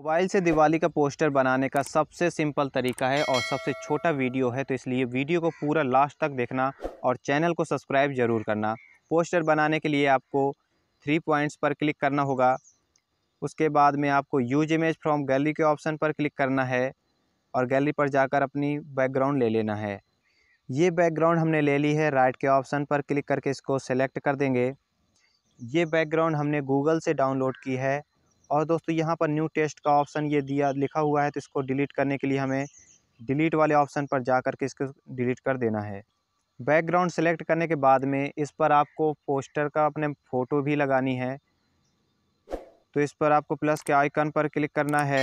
mobile से दिवाली का poster बनाने का सबसे सिंपल तरीका है और सबसे छोटा वीडियो है तो इसलिए वीडियो को पूरा लास्ट तक देखना और चैनल को सब्सक्राइब ज़रूर करना पोस्टर बनाने के लिए आपको थ्री पॉइंट्स पर क्लिक करना होगा उसके बाद में आपको यूज इमेज फ्रॉम गैलरी के ऑप्शन पर क्लिक करना है और गैलरी पर जाकर अपनी बैकग्राउंड ले लेना है ये बैकग्राउंड हमने ले ली है राइट के ऑप्शन पर क्लिक करके इसको सेलेक्ट कर देंगे ये बैकग्राउंड हमने गूगल से डाउनलोड की है और दोस्तों यहाँ पर न्यू टेस्ट का ऑप्शन ये दिया लिखा हुआ है तो इसको डिलीट करने के लिए हमें डिलीट वाले ऑप्शन पर जा करके इसको डिलीट कर देना है बैकग्राउंड सेलेक्ट करने के बाद में इस पर आपको पोस्टर का अपने फ़ोटो भी लगानी है तो इस पर आपको प्लस के आइकन पर क्लिक करना है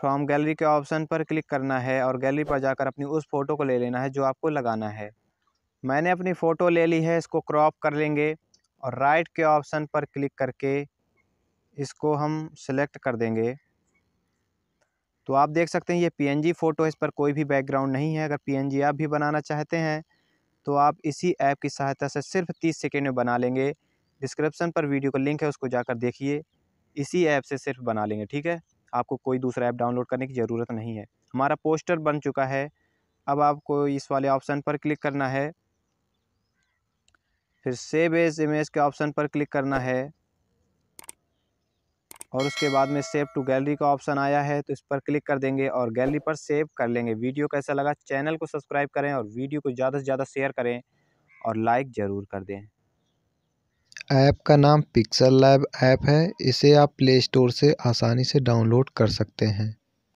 फ्रॉम गैलरी के ऑप्शन पर क्लिक करना है और गैलरी पर जाकर अपनी उस फ़ोटो को ले लेना है जो आपको लगाना है मैंने अपनी फ़ोटो ले ली है इसको क्रॉप कर लेंगे और राइट के ऑप्शन पर क्लिक करके इसको हम सेलेक्ट कर देंगे तो आप देख सकते हैं ये पीएनजी फ़ोटो है इस पर कोई भी बैकग्राउंड नहीं है अगर पीएनजी आप भी बनाना चाहते हैं तो आप इसी ऐप की सहायता से सिर्फ तीस सेकेंड में बना लेंगे डिस्क्रिप्सन पर वीडियो का लिंक है उसको जाकर देखिए इसी ऐप से सिर्फ बना लेंगे ठीक है आपको कोई दूसरा ऐप डाउनलोड करने की ज़रूरत नहीं है हमारा पोस्टर बन चुका है अब आपको इस वाले ऑप्शन पर क्लिक करना है फिर सेव एज इमेज के ऑप्शन पर क्लिक करना है और उसके बाद में सेव टू गैलरी का ऑप्शन आया है तो इस पर क्लिक कर देंगे और गैलरी पर सेव कर लेंगे वीडियो कैसा लगा चैनल को सब्सक्राइब करें और वीडियो को ज़्यादा से ज़्यादा शेयर करें और लाइक ज़रूर कर दें ऐप का नाम पिक्सल लैब ऐप है इसे आप प्ले स्टोर से आसानी से डाउनलोड कर सकते हैं